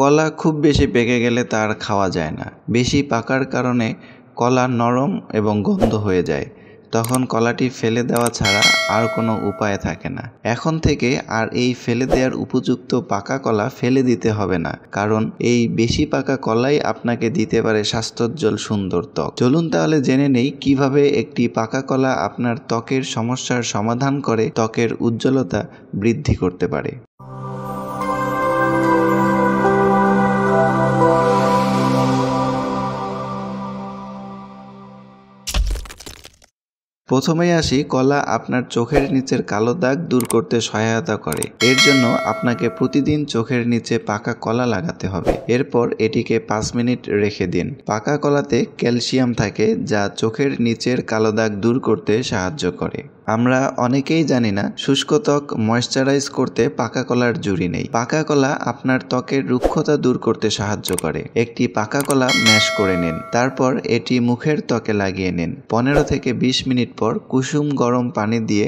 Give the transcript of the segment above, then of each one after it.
কলা খুব বেশি পেকে গেলে তা আর খাওয়া যায় না বেশি পাকার কারণে কলা নরম এবং গন্ধ হয়ে যায় তখন কলাটি ফেলে দেওয়া ছাড়া আর কোনো উপায় থাকে না এখন থেকে আর এই ফেলে দেওয়ার উপযুক্ত পাকা কলা ফেলে দিতে হবে না কারণ এই বেশি পাকা কলাই আপনাকে দিতে পারে স্বাস্থ্যোজ্জ্বল সুন্দর ত্বক চলুন তাহলে জেনে নেই কিভাবে একটি পাকা কলা আপনার ত্বকের সমস্যার সমাধান করে ত্বকের উজ্জ্বলতা বৃদ্ধি করতে পারে প্রথমেই আসি কলা আপনার চোখের নিচের কালো দাগ দূর করতে সহায়তা করে এর জন্য আপনাকে প্রতিদিন চোখের নিচে পাকা কলা লাগাতে হবে এরপর এটিকে পাঁচ মিনিট রেখে দিন পাকা কলাতে ক্যালসিয়াম থাকে যা চোখের নিচের কালো দাগ দূর করতে সাহায্য করে আমরা অনেকেই জানি না শুষ্ক ত্বক ময়শ্চারাইজ করতে পাকা কলার জুড়ি নেই পাকা কলা আপনার ত্বকের রুক্ষতা দূর করতে সাহায্য করে একটি পাকা কলা ম্যাশ করে নিন তারপর এটি মুখের ত্বকে লাগিয়ে নিন পনেরো থেকে বিশ মিনিট পর কুসুম গরম পানি দিয়ে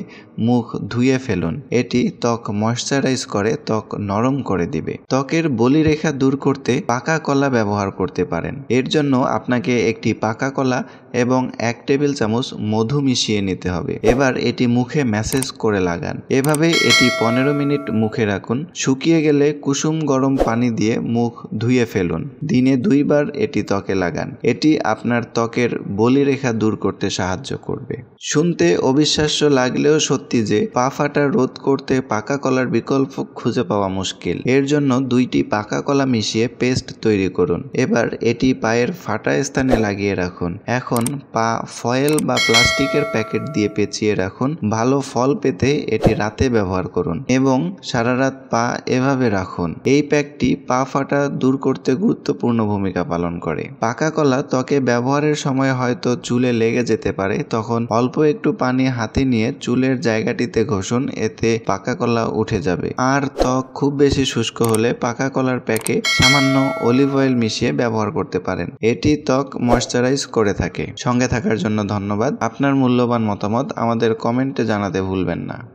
মুখ ধুয়ে ফেলুন এটি ত্বক ময়শ্চারাইজ করে ত্বক নরম করে দিবে ত্বকের বলিরেখা দূর করতে পাকা কলা ব্যবহার করতে পারেন এর জন্য আপনাকে একটি পাকা কলা এবং এক টেবিল চামচ মধু মিশিয়ে নিতে হবে এবার এটি মুখে ম্যাসেজ করে লাগান এভাবে এটি পনেরো মিনিট মুখে রাখুন শুকিয়ে গেলে কুসুম গরম পানি দিয়ে মুখ ধুয়ে ফেলুন দিনে দুইবার এটি ত্বকে লাগান এটি আপনার ত্বকের বলিরেখা দূর করতে সাহায্য করবে শুনতে অবিশ্বাস্য লাগলেও সত্যি যে পা ফাটা রোধ করতে পাকা কলার বিকল্প খুঁজে পাওয়া মুশকিল এর জন্য দুইটি পাকা কলা মিশিয়ে পেস্ট তৈরি করুন এবার এটি পায়ের ফাটা স্থানে লাগিয়ে রাখুন এখন পা ফয়েল বা প্লাস্টিকের প্যাকেট দিয়ে পেঁচিয়ে রাখুন ভালো ফল পেতে এটি রাতে ব্যবহার করুন এবং সারা রাত পা এভাবে রাখুন এই প্যাকটি পা ফাটা দূর করতে গুরুত্বপূর্ণ ভূমিকা পালন করে পাকা কলা ত্বকে ব্যবহারের সময় হয়তো চুলে লেগে যেতে পারে তখন অল্প অল্প একটু পানি হাতে নিয়ে চুলের জায়গাটিতে ঘষুন এতে পাকা কলা উঠে যাবে আর ত্বক খুব বেশি শুষ্ক হলে পাকা কলার প্যাকে সামান্য অলিভ অয়েল মিশিয়ে ব্যবহার করতে পারেন এটি ত্বক ময়শ্চারাইজ করে থাকে সঙ্গে থাকার জন্য ধন্যবাদ আপনার মূল্যবান মতামত আমাদের কমেন্টে জানাতে ভুলবেন না